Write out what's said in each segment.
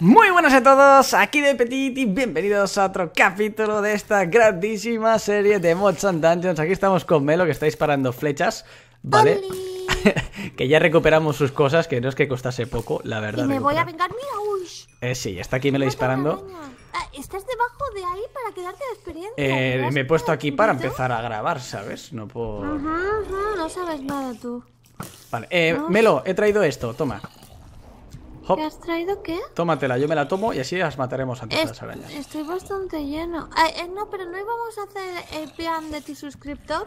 Muy buenas a todos, aquí de Petit y bienvenidos a otro capítulo de esta grandísima serie de Mods and Dungeons. Aquí estamos con Melo que está disparando flechas, ¿vale? que ya recuperamos sus cosas, que no es que costase poco, la verdad. Y me voy a vengar, mira, uy. Eh, sí, está aquí Melo disparando. Ah, estás debajo de ahí para quedarte de experiencia. Eh, me he puesto aquí para empezar a grabar, ¿sabes? No puedo... Ajá, ajá, no sabes nada tú. Vale, eh, Melo, he traído esto, toma. ¿Te has traído qué? Tómatela, yo me la tomo y así las mataremos a todas las arañas. Estoy bastante lleno. Eh, no, pero no íbamos a hacer el plan de ti suscriptor.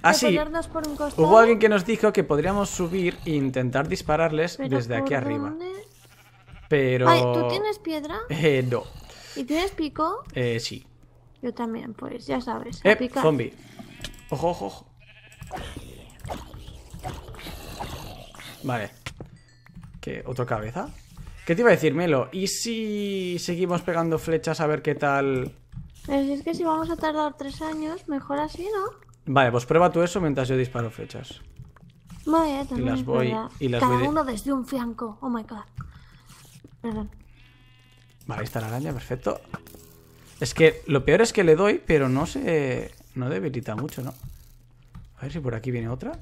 Ah, sí. Hubo alguien que nos dijo que podríamos subir e intentar dispararles desde aquí arriba. Pero. ¿Tú tienes piedra? Eh, no. ¿Y tienes pico? Eh, sí. Yo también, pues ya sabes. Eh, zombie. Ojo, ojo, ojo. Vale. ¿Qué? otra cabeza? ¿Qué te iba a decir, Melo? ¿Y si seguimos pegando flechas a ver qué tal? es que si vamos a tardar tres años, mejor así, ¿no? Vale, pues prueba tú eso mientras yo disparo flechas. Vale, también las voy, y las voy uno desde un fianco. Oh my god. Perdón. Vale, ahí está la araña, perfecto. Es que lo peor es que le doy, pero no se... No debilita mucho, ¿no? A ver si por aquí viene otra.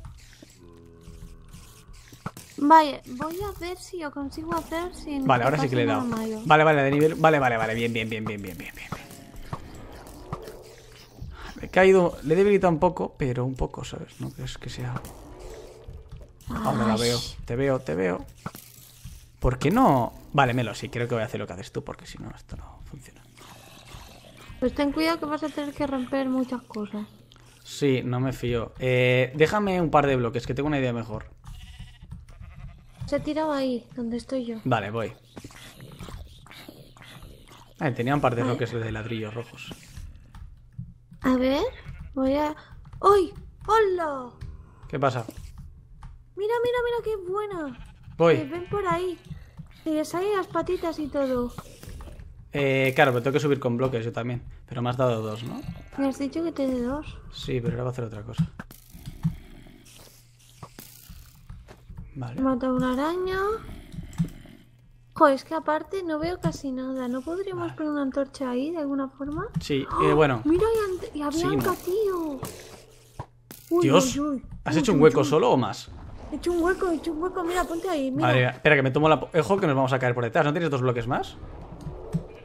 Vale, voy a ver si lo consigo hacer sin... Vale, ahora sí que le he dado. Vale, vale, de nivel... Vale, vale, vale, bien, bien, bien, bien, bien, bien, bien. Me he caído... Le he debilitado un poco, pero un poco, ¿sabes? No es que sea... Ahora la veo. Te veo, te veo. ¿Por qué no...? Vale, Melo, sí, creo que voy a hacer lo que haces tú, porque si no, esto no funciona. Pues ten cuidado que vas a tener que romper muchas cosas. Sí, no me fío. Eh, déjame un par de bloques, que tengo una idea mejor. Se ha tirado ahí, donde estoy yo. Vale, voy. Ah, tenía un par de bloques de ladrillos rojos. A ver, voy a... ¡Uy! ¡Hola! ¿Qué pasa? Mira, mira, mira qué buena. Voy. Eh, ven por ahí. Se ahí las patitas y todo. Eh, claro, pero tengo que subir con bloques yo también. Pero me has dado dos, ¿no? Me has dicho que te dos. Sí, pero ahora va a hacer otra cosa. Vale. Mata una araña. Joder, es que aparte no veo casi nada. ¿No podríamos poner una antorcha ahí de alguna forma? Sí, eh, ¡Ah! bueno. Mira, y, había tío. Dios, ¿has hecho un hueco solo o más? He hecho un hueco, he hecho un hueco. Mira, ponte ahí. Mira. espera, que me tomo la. Eh, ojo, que nos vamos a caer por detrás. ¿No tienes dos bloques más?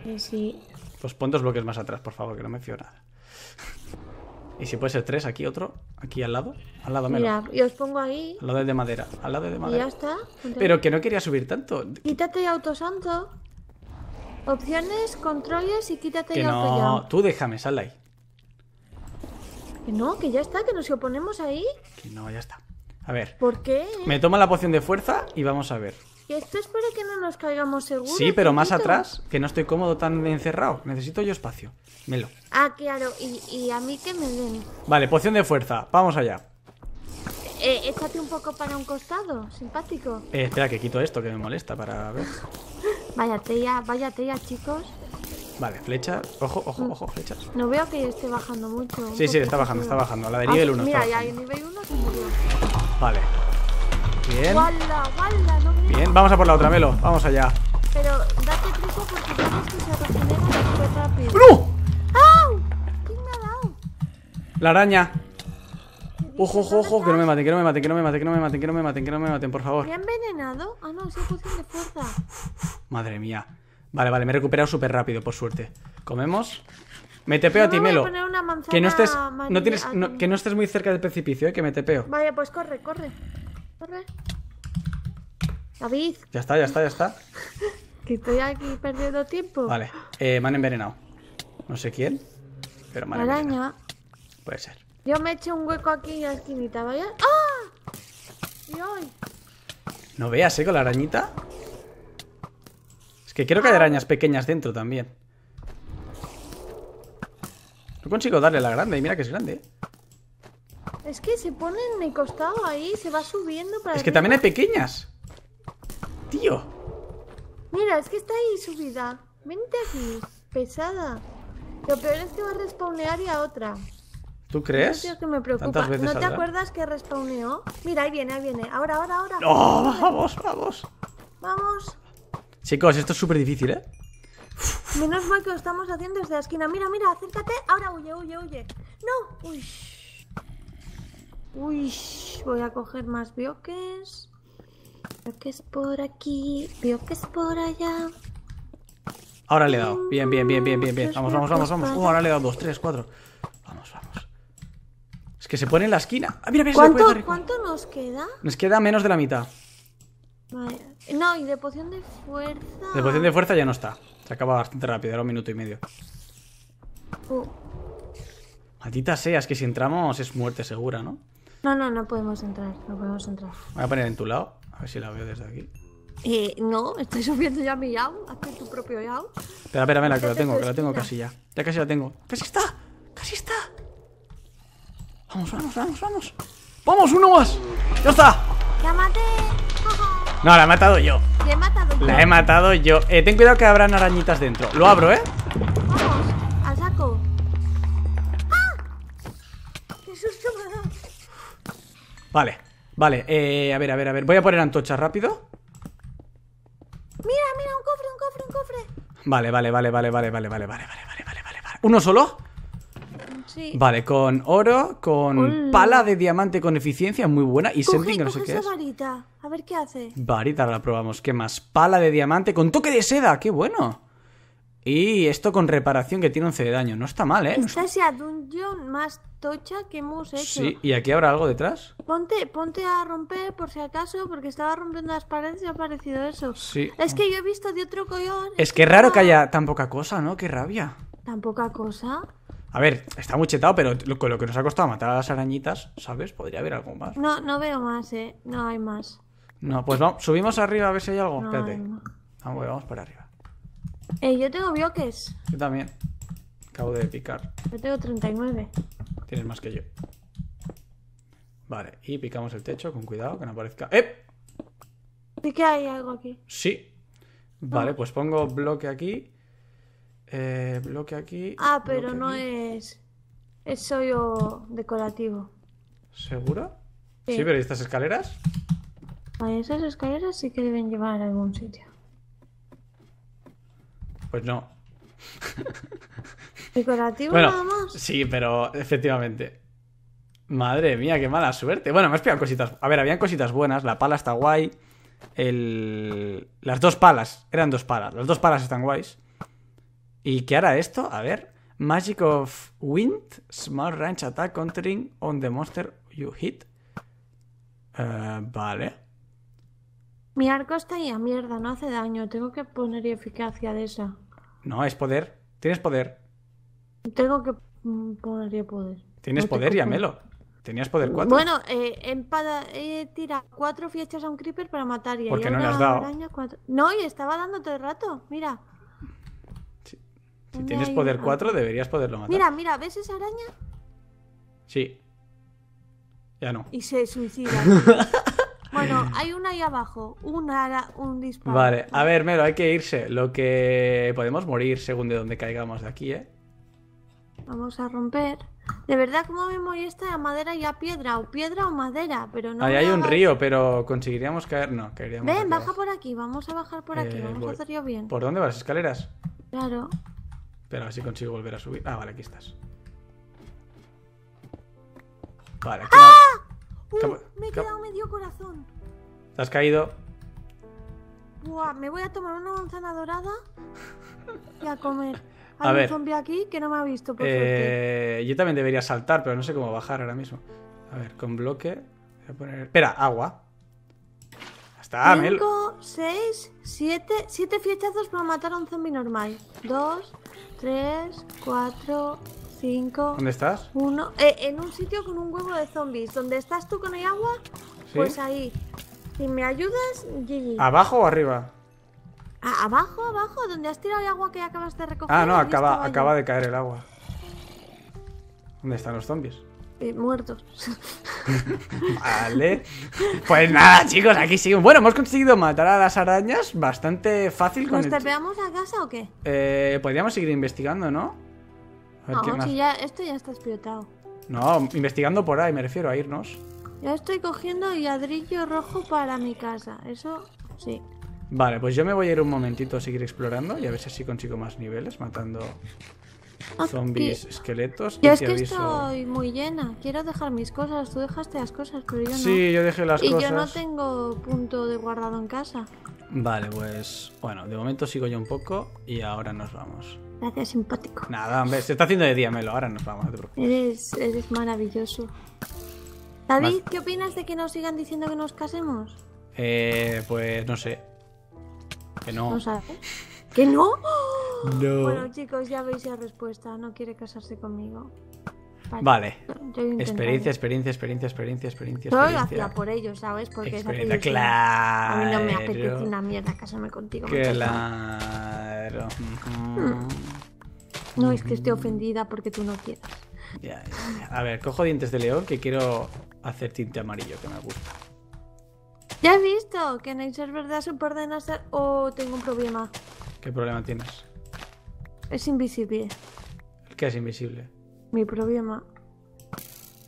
Eh, sí. Pues pon dos bloques más atrás, por favor, que no me fío nada. Y si puede ser tres, aquí otro, aquí al lado, al lado menos. Mira, yo os pongo ahí. Al lado de madera, al lado de madera. ya está. Pero que no quería subir tanto. Quítate autosanto. Opciones, controles y quítate que no... No, tú déjame, sal ahí. Que no, que ya está, que nos oponemos ahí. Que no, ya está. A ver. ¿Por qué? Me toma la poción de fuerza y vamos a ver. Y esto es para que no nos caigamos seguros. Sí, pero más atrás, que no estoy cómodo tan encerrado. Necesito yo espacio. Melo. Ah, claro. Y, y a mí que me den. Vale, poción de fuerza. Vamos allá. Eh, échate un poco para un costado, simpático. Eh, espera, que quito esto que me molesta para ver. váyate ya, váyate ya, chicos. Vale, flechas. Ojo, ojo, mm. ojo, flechas. No veo que esté bajando mucho. Sí, sí, está bajando, está bajando. La de nivel 1. Ah, mira, ya hay nivel 1 se murió. Vale, Bien. Bien, vamos a por la otra, Melo. Vamos allá. Pero date prisa porque tienes que se súper rápido. ¡No! ¡Au! ¿Quién La araña. Ojo, ojo, ojo, que no me maten, que no me maten, que no me maten, que no me maten, que no me maten, que no me maten, por favor. ¿Me han envenenado? Ah, no, es pues poción de fuerza. Madre mía. Vale, vale, me he recuperado súper rápido, por suerte. Comemos. Me tepeo peo a ti, Melo. Que no estés. No tienes, que no estés muy cerca del precipicio, eh, que me tepeo. Vaya, pues corre, corre. Corre. David. Ya está, ya está, ya está. que estoy aquí perdiendo tiempo. Vale, eh, me han envenenado. No sé quién, pero me Araña. Puede ser. Yo me hecho un hueco aquí en la esquinita, ¿vale? ¡Ah! No veas, ¿eh? Con la arañita. Es que creo que hay ah. arañas pequeñas dentro también. No consigo darle la grande. Y Mira que es grande. ¿eh? Es que se pone en el costado ahí, se va subiendo para. Es que también hay pequeñas. Tío. Mira, es que está ahí subida. Vente aquí, pesada. Lo peor es que va a respawnear y a otra. ¿Tú crees? que me preocupa. ¿No te acuerdas que respawneó? Mira, ahí viene, ahí viene. Ahora, ahora, ahora. ¡No! ¡Oh, vamos, vamos. Vamos. Chicos, esto es súper difícil, ¿eh? Menos mal que lo estamos haciendo desde la esquina. Mira, mira, acércate. Ahora huye, huye, huye. ¡No! ¡Uy! Uy, voy a coger más bioques. Bioques por aquí, bioques por allá. Ahora le he dado. Bien, bien, bien, bien, bien, bien. Vamos, vamos, vamos, vamos. Uh, ahora le he dado dos, tres, cuatro. Vamos, vamos. Es que se pone en la esquina. Ah, mira, mira, ¿Cuánto, ¿Cuánto nos queda? Nos queda menos de la mitad. No, y de poción de fuerza. De poción de fuerza ya no está. Se acaba bastante rápido, era un minuto y medio. Oh. Maldita sea, es que si entramos es muerte segura, ¿no? No, no, no podemos entrar, no podemos entrar. Voy a poner en tu lado, a ver si la veo desde aquí. Eh, no, estoy subiendo ya mi yao, hazte tu propio yao. Espera, espera, espera que lo tengo, que lo tengo casi ya. Ya casi la tengo. ¡Casi está! ¡Casi está! Vamos, vamos, vamos, vamos. ¡Vamos, uno más! ¡Ya está! ¡La maté! No, la he matado yo. La he matado yo. La he matado yo. Eh, ten cuidado que habrán arañitas dentro. Lo abro, ¿eh? Vale, vale, eh, a ver, a ver, a ver. Voy a poner antocha rápido. Mira, mira, un cofre, un cofre, un cofre. Vale, vale, vale, vale, vale, vale, vale, vale, vale, vale, vale, vale. ¿Uno solo? Sí. Vale, con oro, con pala de diamante con eficiencia muy buena y no sé qué es. varita, a ver qué hace. Varita la probamos, ¿qué más? Pala de diamante con toque de seda, qué bueno. Y esto con reparación que tiene 11 de daño. No está mal, ¿eh? Esta es la dungeon más tocha que hemos hecho. Sí, ¿y aquí habrá algo detrás? Ponte, ponte a romper por si acaso, porque estaba rompiendo las paredes y ha aparecido eso. Sí. Es que yo he visto de otro collón. Es que raro que haya tan poca cosa, ¿no? Qué rabia. ¿Tan poca cosa? A ver, está muy chetado, pero con lo que nos ha costado matar a las arañitas, ¿sabes? Podría haber algo más. No, no veo más, ¿eh? No hay más. No, pues vamos, subimos arriba a ver si hay algo. Espérate. Vamos, vamos para arriba. Eh, yo tengo bloques. Yo también. Acabo de picar. Yo tengo 39. Tienes más que yo. Vale, y picamos el techo con cuidado, que no aparezca. ¡Eh! ¿Y que hay algo aquí? Sí. Vale, pues pongo bloque aquí. Eh, bloque aquí. Ah, pero no es. Es solo decorativo. ¿Seguro? Sí. pero ¿y estas escaleras? esas escaleras sí que deben llevar a algún sitio. Pues no. Decorativo Sí, pero efectivamente. Madre mía, qué mala suerte. Bueno, me has cositas. A ver, habían cositas buenas. La pala está guay. El... Las dos palas. Eran dos palas. Las dos palas están guays. ¿Y qué hará esto? A ver. Magic of Wind. Small Ranch Attack Countering on the Monster You Hit. Eh, vale. Mi arco está ahí a mierda, no hace daño. Tengo que poner eficacia de esa. No, es poder. Tienes poder. Tengo que mm, poner poder. Tienes poder, llámelo. Tenías poder 4. Bueno, eh, empada, tira cuatro flechas a un creeper para matar y Porque no le has dado. no, y estaba dando todo el rato, mira. Si, tienes poder 4, deberías poderlo matar. Mira, mira, ¿ves esa araña? Sí. Ya no. Y se suicida. Bueno, hay una ahí abajo, una, un disparo. Vale, a ver, Mero, hay que irse. Lo que podemos morir según de donde caigamos de aquí, ¿eh? Vamos a romper. De verdad, ¿cómo me esta? la madera y a piedra? O piedra o madera, pero no. Ahí hay un río, pero conseguiríamos caer. No, caeríamos. Ven, baja por aquí, vamos a bajar por aquí, eh, vamos a hacerlo bien. ¿Por dónde vas? ¿Escaleras? Claro. Pero a ver si consigo volver a subir. Ah, vale, aquí estás. Vale, ¡Ah! me he quedado medio corazón. Te has caído. Buah, me voy a tomar una manzana dorada y a comer. Hay un zombie aquí que no me ha visto, por eh, Yo también debería saltar, pero no sé cómo bajar ahora mismo. A ver, con bloque. Voy a poner... Espera, agua. Hasta 5, 6, 7. 7 flechazos para matar a un zombie normal. 2, 3, 4, 5. ¿Dónde estás? Uno, eh, en un sitio con un huevo de zombies. ¿Dónde estás tú con el agua, pues ahí. Si me ayudas, Gigi? ¿Abajo o arriba? Ah, abajo, abajo, donde has tirado el agua que acabas de recoger. Ah, no, acaba, acaba de caer el agua. ¿Dónde están los zombies? Eh, muertos. vale. Pues nada, chicos, aquí sigo. Bueno, hemos conseguido matar a las arañas bastante fácil con ¿Nos la casa o qué? Eh, podríamos seguir investigando, ¿no? no, ya, esto ya está explotado. No, investigando por ahí, me refiero a irnos. Yo estoy cogiendo ladrillo rojo para mi casa. Eso sí. Vale, pues yo me voy a ir un momentito a seguir explorando y a ver si consigo más niveles matando ah, zombies, esqueletos. Yo y es que estoy muy llena. Quiero dejar mis cosas. Tú dejaste las cosas, pero yo no. Sí, yo dejé las cosas. Y yo no tengo punto de guardado en casa. Vale, pues bueno, de momento sigo yo un poco y ahora nos vamos. Gracias, simpático. Nada, hombre, se está haciendo de día, Melo. Ahora nos vamos, no Eres, eres maravilloso. David, ¿qué opinas de que nos sigan diciendo que nos casemos? Eh, pues no sé. Que no. ¿No ¿Que no? No. Bueno, chicos, ya veis la respuesta. No quiere casarse conmigo. Vale. Experiencia, experiencia, experiencia, experiencia, experiencia. Todo lo hacía por ellos, ¿sabes? Porque experiencia, claro. A mí no me apetece una mierda casarme contigo. Claro. Mm. No, es que mm. esté ofendida porque tú no quieras ya, a ver, cojo dientes de león que quiero hacer tinte amarillo que me gusta. ¿Ya he visto que en el server de Super no o tengo un problema? ¿Qué problema tienes? Es invisible. qué es invisible? Mi problema.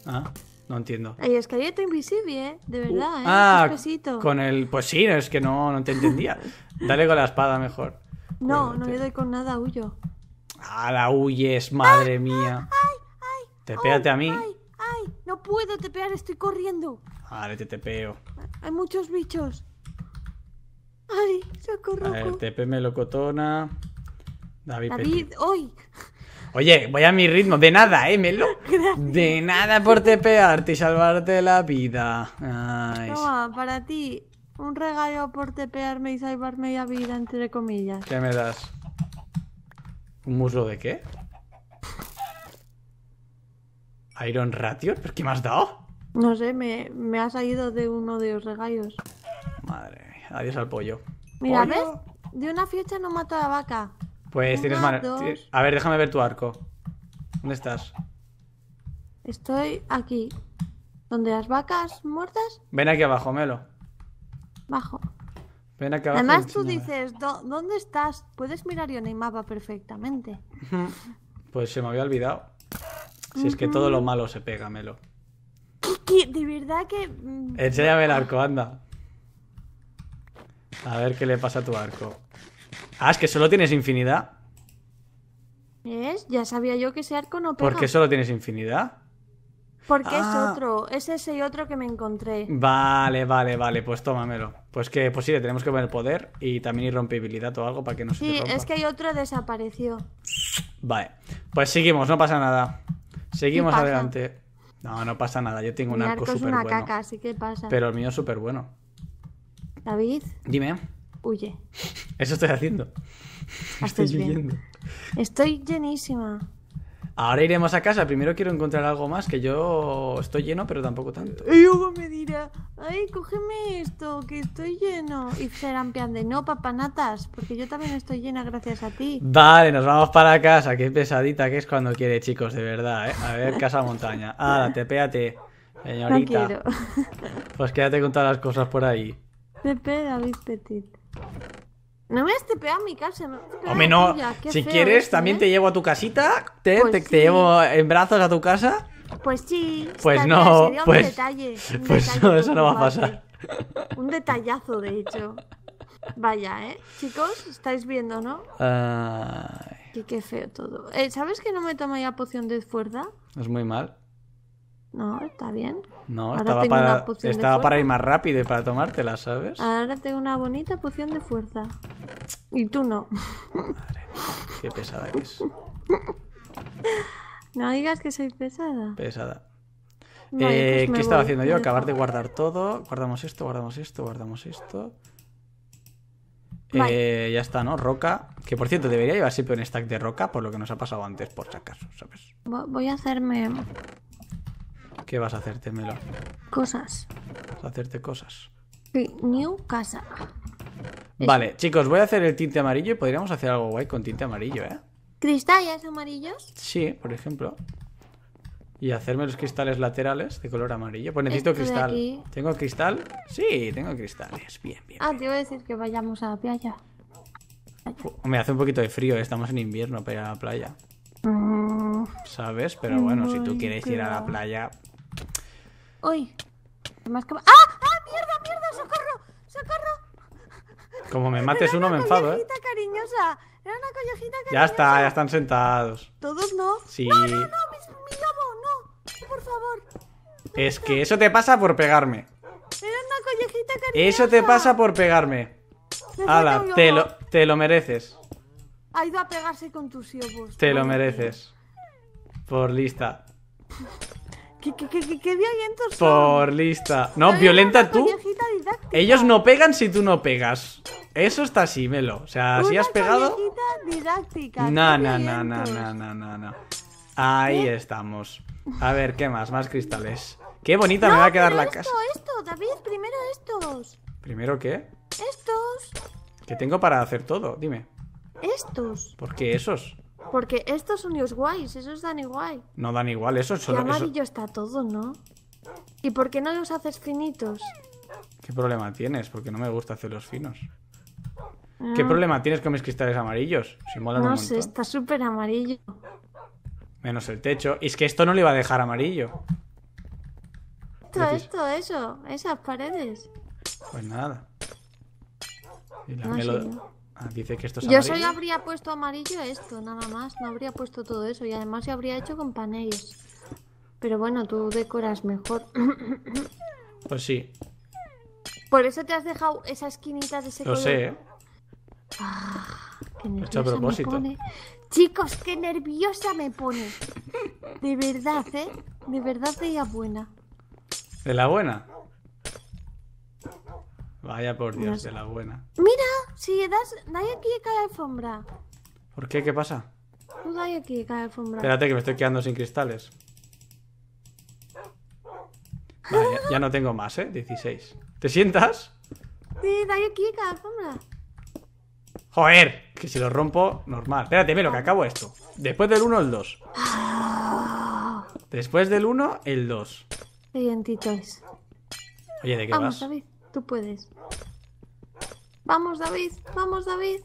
Ah, no entiendo. es que invisible, ¿eh? De uh, verdad, ¿eh? Ah, con el... Pues sí, es que no, no te entendía. Dale con la espada mejor. No, no le doy con nada, huyo. Ah, la huyes, madre ah, mía. ¡Ay! Ah, Tepeate a mí. Ay, ay, no puedo tepear, estoy corriendo. Ah, vale, te tepeo. Hay muchos bichos. Ay, socorro. A ver, tepeme locotona. David, David hoy. Oye, voy a mi ritmo. De nada, ¿eh, Melo? De nada por tepearte y salvarte la vida. Ay. Toma, para ti, un regalo por tepearme y salvarme la vida, entre comillas. ¿Qué me das? ¿Un muslo de qué? Iron Ratio, ¿pero qué me has dado? No sé, me, has ha salido de uno de los regallos Madre mía, adiós al pollo. Mira, ¿ves? De una fiesta no mato a la vaca. Pues tienes mal. A ver, déjame ver tu arco. ¿Dónde estás? Estoy aquí. ¿Donde las vacas muertas? Ven aquí abajo, Melo. Bajo. Ven aquí abajo. Además tú dices, ¿dónde estás? Puedes mirar yo en el mapa perfectamente. pues se me había olvidado. Si es que todo lo malo se pega, Melo. ¿Qué, de verdad que. Mm? Enséñame el ah. arco, anda. A ver qué le pasa a tu arco. Ah, es que solo tienes infinidad. ¿Es? Ya sabía yo que ese arco no pega. ¿Por qué solo tienes infinidad? Porque es ah. otro, es ese y otro que me encontré. Vale, vale, vale, pues tómamelo. Pues que, pues sí, le tenemos que poner poder y también irrompibilidad o algo para que no se Sí, es que hay otro desapareció. Vale, pues seguimos, no pasa nada. Seguimos adelante. No, no pasa nada. Yo tengo un arco súper bueno. una caca, así que pasa. Pero el mío es súper bueno. David. Dime. Huye. Eso estoy haciendo. Estoy huyendo. Estoy llenísima. Ahora iremos a casa. Primero quiero encontrar algo más, que yo estoy lleno, pero tampoco tanto. Y Hugo me dirá, ay, cógeme esto, que estoy lleno. Y serán en de, no, papanatas, porque yo también estoy llena gracias a ti. Vale, nos vamos para casa. Qué pesadita que es cuando quiere, chicos, de verdad, ¿eh? A ver, casa montaña. Ah, te péate, señorita. No Pues quédate con todas las cosas por ahí. Te David Petit. No me has tepeado mi casa. O si quieres, también ¿eh? te llevo a tu casita. Te, pues llevo en brazos a tu casa. Pues sí. Pues no. pues, un pues detalle, pues no, eso no va a pasar. Un detallazo, de hecho. Vaya, ¿eh? Chicos, estáis viendo, ¿no? Ay. Qué, feo todo. Eh, ¿Sabes que no me tomo ya poción de fuerza? Es muy mal. No, está bien. No, estaba, para, estaba para ir más rápido y para tomártela, ¿sabes? Ahora tengo una bonita poción de fuerza. Y tú no. Madre, qué pesada eres. No digas que soy pesada. Pesada. Eh, pues ¿Qué estaba haciendo yo? Acabar de guardar todo. Guardamos esto, guardamos esto, guardamos esto. Eh, ya está, ¿no? Roca. Que por cierto, debería llevar siempre un stack de roca por lo que nos ha pasado antes, por si acaso, ¿sabes? Voy a hacerme ¿Qué vas a hacerte, Melo? Cosas. Vas a hacerte cosas. Sí, new casa. Vale, chicos, voy a hacer el tinte amarillo y podríamos hacer algo guay con tinte amarillo, ¿eh? ¿Cristales amarillos? Sí, por ejemplo. Y hacerme los cristales laterales de color amarillo. Pues necesito cristal. ¿Tengo cristal? Sí, tengo cristales. Bien, bien. Ah, te iba a decir que vayamos a la playa. Me hace un poquito de frío, ¿eh? estamos en invierno para ir a la playa. Mm. ¿Sabes? Pero bueno, si tú quieres ir a la playa, ¡Ah! ¡Ah! ¡Mierda, mierda! ¡Socorro! ¡Socorro! Como me mates uno, me enfado, ¿eh? cariñosa. Era una collejita cariñosa. Ya está, ya están sentados. ¿Todos no? Sí. No, no, no, mi, lobo, no. Por favor. Es que eso te pasa por pegarme. Era una collejita cariñosa. Eso te pasa por pegarme. Ala, te lo, te lo mereces. Ha ido a pegarse con tus siobos Te lo mereces. Por lista. ¿Qué, violentos Por lista. No, violenta tú. Ellos no pegan si tú no pegas. Eso está así, Melo. O sea, si has pegado. No, no, no, no, no, no, no, Ahí ¿Eh? estamos. A ver, ¿qué más? Más cristales. Qué bonita me va a quedar la casa. Esto, David, primero estos. ¿Primero qué? Estos. ¿Qué tengo para hacer todo? Dime. Estos. ¿Por qué esos? Porque estos son los guays, esos dan igual. No dan igual, esos solo... Y amarillo está todo, ¿no? ¿Y por qué no los haces finitos? ¿Qué problema tienes? Porque no me gusta hacerlos finos. ¿Qué ah. problema tienes con mis cristales amarillos? no sé, está súper amarillo. Menos el techo. Y es que esto no le iba a dejar amarillo. Esto, esto, eso. Esas paredes. Pues nada. Y la Ah, yo solo habría puesto amarillo esto, nada más. No habría puesto todo eso. Y además se habría hecho con paneles. Pero bueno, tú decoras mejor. Pues sí. Por eso te has dejado esa esquinita de ese Lo sé, ¿eh? a propósito. Chicos, qué nerviosa me pone. De verdad, ¿eh? De verdad de la buena. ¿De la buena? Vaya por Dios, de la buena. Mira, si das, dale aquí y cae alfombra. ¿Por qué? ¿Qué pasa? Pues aquí cae alfombra. Espérate que me estoy quedando sin cristales. Vale, ya, no tengo más, ¿eh? 16. ¿Te sientas? Sí, dale aquí y cae alfombra. Joder, que si lo rompo, normal. Espérate, mira, que acabo esto. Después del 1, el 2. Ah. Después del 1, el 2. Oye, ¿de qué vas? puedes. Vamos, David. Vamos, David.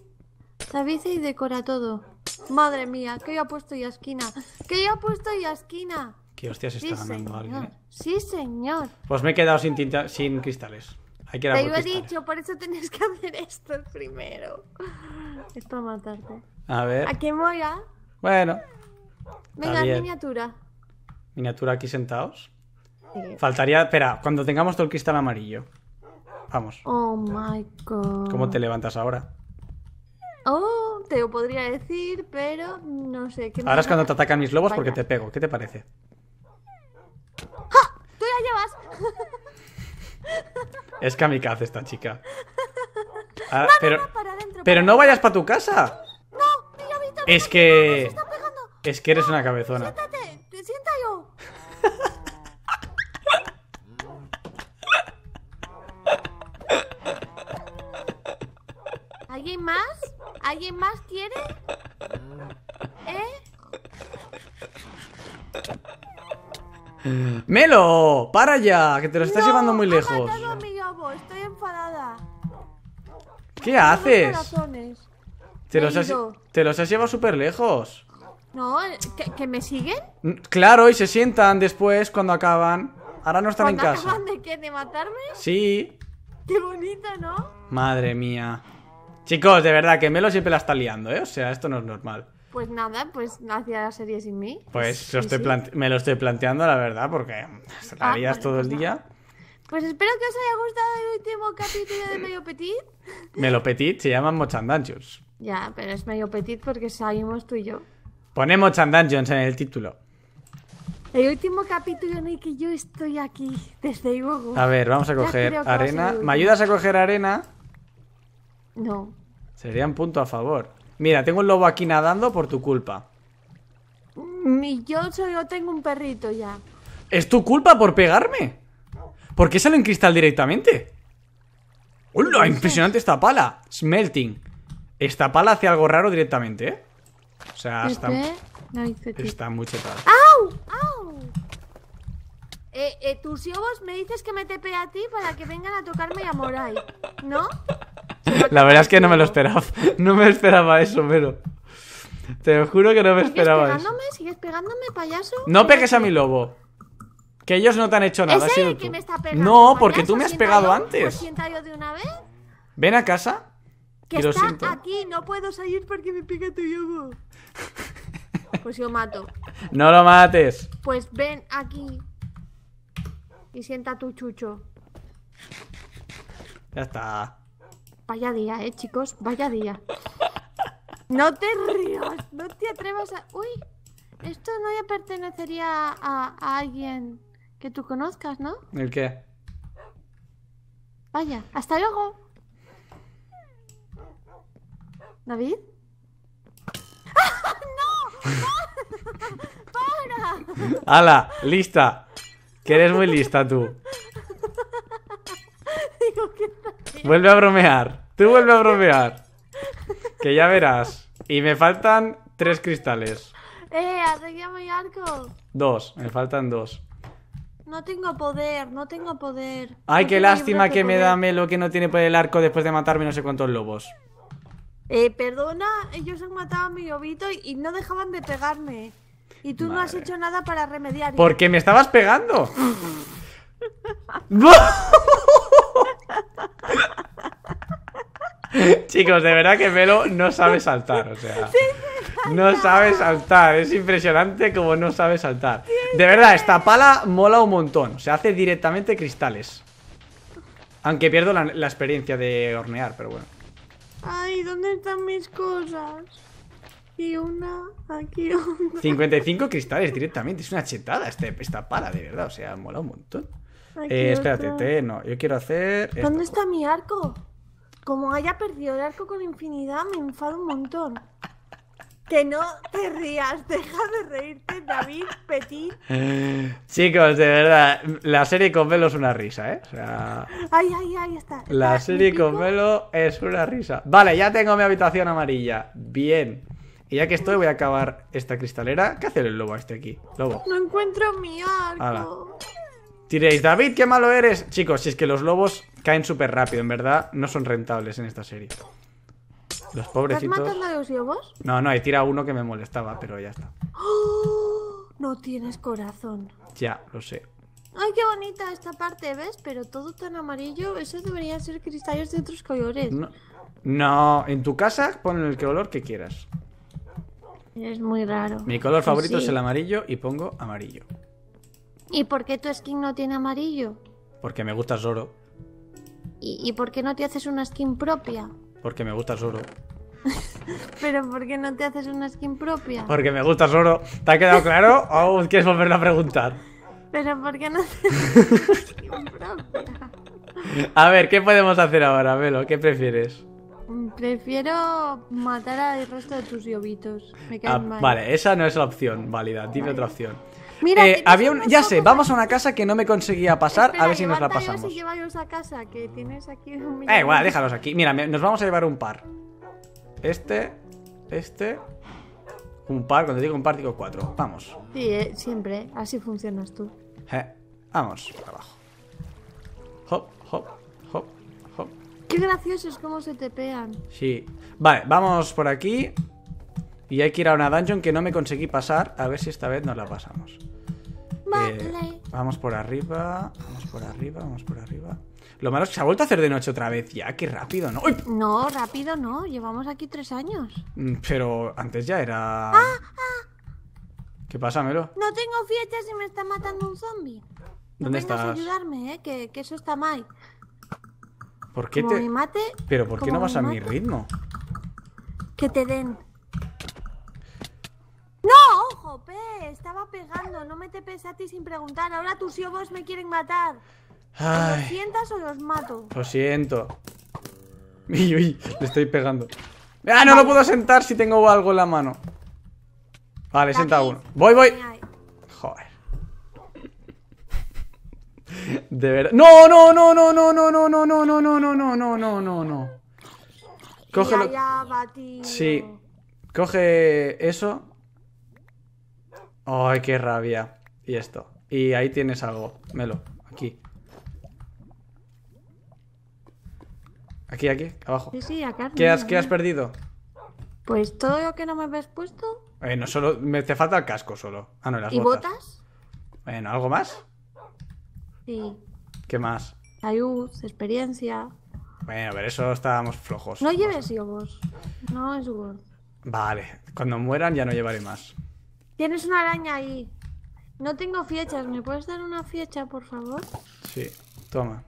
David y decora todo. Madre mía, que yo ha puesto ya esquina. Que yo ha puesto ya esquina. Que hostias está ganando alguien. Eh. Sí, señor. Pues me he quedado sin tinta, sin cristales. Hay que Te lo he dicho, por eso tenés que hacer esto primero. Es para matarte. A ver. ¿A qué voy Bueno. Venga, miniatura. Miniatura aquí sentados. Faltaría, espera, cuando tengamos todo el cristal amarillo. Vamos. Oh my god. ¿Cómo te levantas ahora? Oh, te lo podría decir, pero no sé. ¿qué ahora es cuando te atacan mis lobos porque te pego. ¿Qué te parece? ¡Ah! ¡Tú la llevas! es kamikaze esta chica. Ah, pero, no, para pero no vayas para tu casa. No, es que. Es que eres una ah, cabezona. ¡Melo! ¡Para ya! Que te lo estás llevando muy lejos. estoy enfadada. ¿Qué haces? Te los, has, te los llevado súper lejos. No, ¿que, me siguen? Mm, claro, y se sientan después cuando acaban. Ahora no están en casa. acaban de qué? ¿De matarme? Sí. Qué bonito, ¿no? Madre mía. Chicos, de verdad que Melo siempre la está liando, ¿eh? O sea, esto no es normal. Pues nada, pues hacía la serie sin mí. Pues me lo estoy planteando, la verdad, porque la ah, todo el pues día. Pues espero que os haya gustado el último capítulo de Medio Petit. Melo Petit se llama Mochandanchos. Ya, pero es Medio Petit porque salimos tú y yo. Ponemos Mochandanchos en el título. El último capítulo en el que yo estoy aquí, desde luego A ver, vamos a coger arena. ¿Me ayudas a coger arena? No. Sería un punto a favor. Mira, tengo un lobo aquí nadando por tu culpa. Mi yo solo tengo un perrito ya. ¿Es tu culpa por pegarme? ¿Por qué sale en cristal directamente? ¡Hola! Impresionante esta pala. Smelting. Esta pala hace algo raro directamente, ¿eh? O sea, está... está muy chetada. ¡Au! ¡Au! Eh, eh, tus me dices que me tepe a ti para que vengan a tocarme y a Moray, ¿no? La verdad es que no me lo esperaba. No me esperaba eso, pero. Te juro que no me esperaba ¿Sigues pegándome? ¿Sigues pegándome, payaso? No pegues a mi lobo. Que ellos no te han hecho nada. no, porque tú me has pegado antes. Ven a casa. Que está aquí, no puedo salir porque me pica tu lobo. Pues yo mato. No lo mates. Pues ven aquí. Y sienta tu chucho. Ya está. Vaya día, eh, chicos, vaya día. No te rías, no te atrevas a... Uy, esto no ya pertenecería a, alguien que tú conozcas, ¿no? ¿El qué? Vaya, hasta luego. ¿David? ¡No! ¡Para! ¡Hala! ¡Lista! Que eres muy lista tú. Vuelve a bromear. Tú vuelve a bromear. Que ya verás. Y me faltan tres cristales. Eh, arregla el arco. Dos, me faltan dos. No tengo poder, no tengo poder. Ay, qué lástima que me da Melo que no tiene poder el arco después de matarme no sé cuántos lobos. Eh, perdona, ellos han matado a mi lobito y, no dejaban de pegarme. Y tú no has hecho nada para remediar. Porque me estabas pegando. Chicos, de verdad que Melo no sabe saltar, o sea. No sabe saltar, es impresionante como no sabe saltar. De verdad, esta pala mola un montón, se hace directamente cristales. Aunque pierdo la, experiencia de hornear, pero bueno. Ay, ¿dónde están mis cosas? Y una, aquí una. 55 cristales directamente, es una chetada este, esta pala, de verdad, o sea, mola un montón. Eh, espérate, no, yo quiero hacer... ¿Dónde está mi arco? Como haya perdido el arco con infinidad, me enfado un montón. Que no te rías, deja de reírte, David Petit. Chicos, de verdad, la serie con velo es una risa, ¿eh? O sea, ay, ay, ay, está. la serie con velo es una risa. Vale, ya tengo mi habitación amarilla. Bien. Y ya que estoy, voy a acabar esta cristalera. ¿Qué hace el lobo este aquí? Lobo. No encuentro mi arco. Ala. David, qué malo eres. Chicos, si es que los lobos Caen súper rápido, en verdad no son rentables en esta serie. Los pobrecitos. has matado a los lobos? No, no, ahí tira uno que me molestaba, pero ya está. ¡Oh! No tienes corazón. Ya, lo sé. Ay, qué bonita esta parte, ¿ves? Pero todo tan amarillo, eso debería ser cristales de otros colores. No, en tu casa pon el color que quieras. Es muy raro. Mi color favorito es el amarillo y pongo amarillo. ¿Y por qué tu skin no tiene amarillo? Porque me gusta oro ¿Y, por qué no te haces una skin propia? Porque me gusta el oro. ¿Pero por qué no te haces una skin propia? Porque me gusta el oro. ¿Te ha quedado claro o quieres volverlo a preguntar? ¿Pero por qué no te haces una skin A ver, ¿qué podemos hacer ahora, Melo? ¿Qué prefieres? Prefiero matar al resto de tus yobitos. Me ah, Vale, esa no es la opción válida. Dime otra opción. Mira, eh, había un, ya sé, vamos a una casa que no me conseguía pasar, a ver si nos la pasamos. a casa, que aquí un eh, bueno, déjalos aquí. Mira, nos vamos a llevar un par. Este, este, un par, cuando digo un par digo cuatro. Vamos. Sí, eh, siempre, así funcionas tú. vamos, abajo. Hop, hop, hop, hop. Qué gracioso es cómo se te pean. Sí. Vale, vamos por aquí. Y hay que ir a una dungeon que no me conseguí pasar. A ver si esta vez nos la pasamos. Eh, vamos por arriba, vamos por arriba, vamos por arriba. Lo malo es que se ha vuelto a hacer de noche otra vez ya, que rápido, ¿no? No, rápido no, llevamos aquí tres años. Mm, pero antes ya era... Ah, ¡Ah! qué pasa, Melo? No tengo fiestas y me está matando un zombie. ¿Dónde estás? ayudarme, ¿eh? Que, eso está mal. ¿Por qué te...? mate, ¿Pero por qué no vas a mi ritmo? Que te den. pegando, no me te a ti sin preguntar. Ahora tus yobos me quieren matar. Ay. sientas o los mato? Lo siento. le estoy pegando. ¡Ah, no lo puedo sentar si tengo algo en la mano! Vale, senta uno. ¡Voy, voy! Joder. De verdad. ¡No, no, no, no, no, no, no, no, no, no, no, no, no, no, no, no, no! Cógelo. Sí. Coge eso Ay, qué rabia. Y esto. Y ahí tienes algo. Melo. Aquí. Aquí, aquí, abajo. Sí, sí, acá. ¿Qué has, ¿qué has ¿eh? perdido? Pues todo lo que no me habías puesto. Bueno, eh, solo. Me, te falta el casco solo. Ah, no, las ¿Y botas. Bueno, ¿algo más? Sí. ¿Qué más? Ayud, experiencia. Bueno, a ver, eso estábamos flojos. No lleves yogos. No es yogos. Vale, cuando mueran ya no llevaré más. Tienes una araña ahí. No tengo fichas, ¿Me puedes dar una ficha por favor? Sí, toma.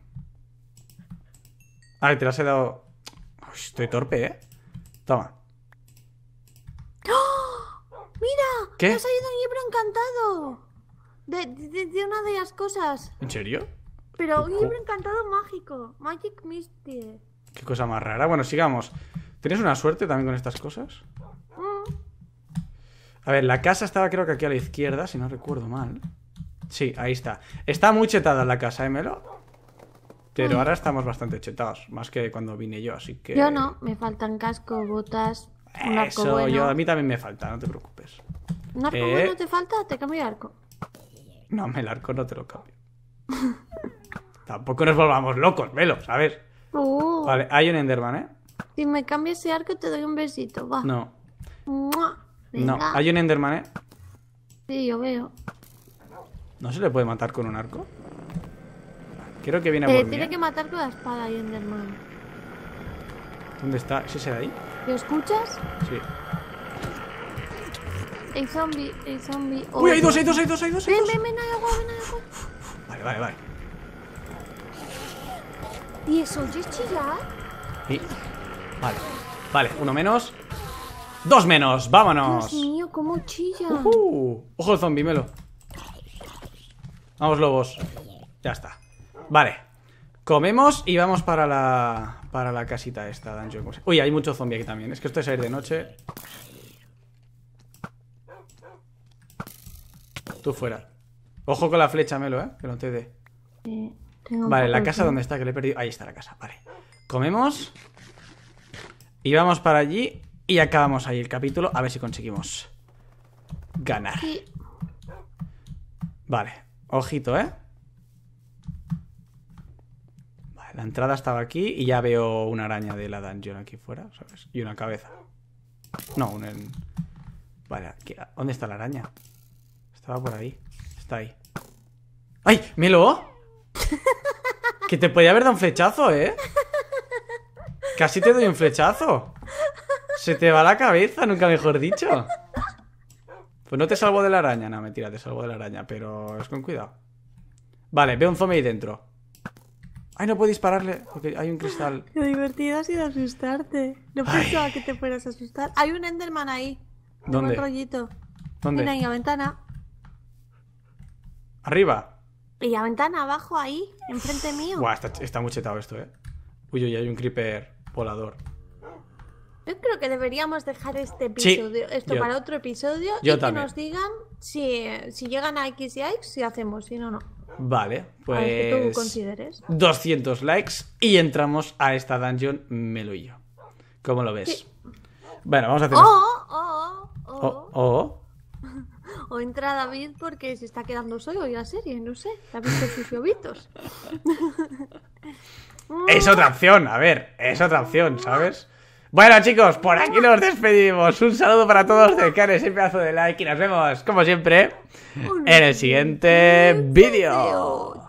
Ay, ah, te las he dado. estoy torpe, ¿eh? Toma. ¡Oh! ¡Mira! ¿Qué? ¡Me ha salido un libro encantado! De, una de las cosas. ¿En serio? Pero un libro encantado mágico. Magic Mystery. Qué cosa más rara. Bueno, sigamos. ¿Tienes una suerte también con estas cosas? A ver, la casa estaba creo que aquí a la izquierda, si no recuerdo mal. Sí, ahí está. Está muy chetada la casa, ¿eh, Melo? Pero ahora estamos bastante chetados, más que cuando vine yo, así que... Yo no, me faltan casco, botas, un arco Eso, yo, a mí también me falta, no te preocupes. ¿Un arco eh, bueno te falta? ¿Te cambio el arco? No, el arco no te lo cambio. Tampoco nos volvamos locos, Melo, ¿sabes? Uh. Vale, hay un Enderman, ¿eh? Si me cambias ese arco te doy un besito, va. No. No, hay un Enderman, ¿eh? Sí, yo veo. ¿No se le puede matar con un arco? Creo que viene a por mí. tiene ¿eh? que matar con la espada y Enderman. ¿Dónde está? ¿Es ese de ahí? ¿Lo escuchas? Sí. El zombie, el zombie. ¡Uy, hay dos, hay dos, hay dos, hay dos! Ven, ven, ven, agua, ven, agua. Vale, vale, vale. ¿Y eso? es chillar? Sí. Vale, vale, uno menos. Dos menos, vámonos. Dios mío, cómo Ojo el zombie, melo. Vamos, lobos. Ya está. Vale. Comemos y vamos para la. Para la casita esta, Dungeon. Uy, hay mucho zombie aquí también. Es que esto es salir de noche. Tú fuera. Ojo con la flecha, Melo, ¿eh? Que no te dé. vale, la casa donde está, que le he perdido. Ahí está la casa, vale. Comemos. Y vamos para allí y acabamos ahí el capítulo, a ver si conseguimos ganar. Vale, ojito, ¿eh? Vale, la entrada estaba aquí y ya veo una araña de la dungeon aquí fuera, ¿sabes? Y una cabeza. No, un... En... Vale, ¿dónde está la araña? Estaba por ahí. Está ahí. ¡Ay! ¡Melo! que te podía haber dado un flechazo, ¿eh? Casi te doy un flechazo. Se te va la cabeza, nunca mejor dicho. Pues no te salvo de la araña, no, mentira, te salvo de la araña, pero es con cuidado. Vale, veo un zombie ahí dentro. Ay, no puedo dispararle porque hay un cristal. Qué divertido ha sido asustarte. No pensaba que te fueras a asustar. Hay un Enderman ahí. ¿Dónde? Un rollito. ¿Dónde? ventana. ¿Arriba? Y la ventana abajo ahí, enfrente mío. está, está muy chetado esto, eh. Uy, uy, hay un creeper volador. Yo creo que deberíamos dejar este episodio, esto para otro episodio y que nos digan si, llegan a X y si hacemos, si no, no. Vale, pues. 200 likes y entramos a esta dungeon Melo y yo. ¿Cómo lo ves? Bueno, vamos a hacer. Oh, oh, oh, oh, oh. oh. O entra David porque se está quedando solo y la serie, no sé. David sus es otra opción, a ver, es otra opción, ¿sabes? Bueno, chicos, por aquí nos despedimos. Un saludo para todos, dejar ese pedazo de like y nos vemos, como siempre, en el siguiente vídeo.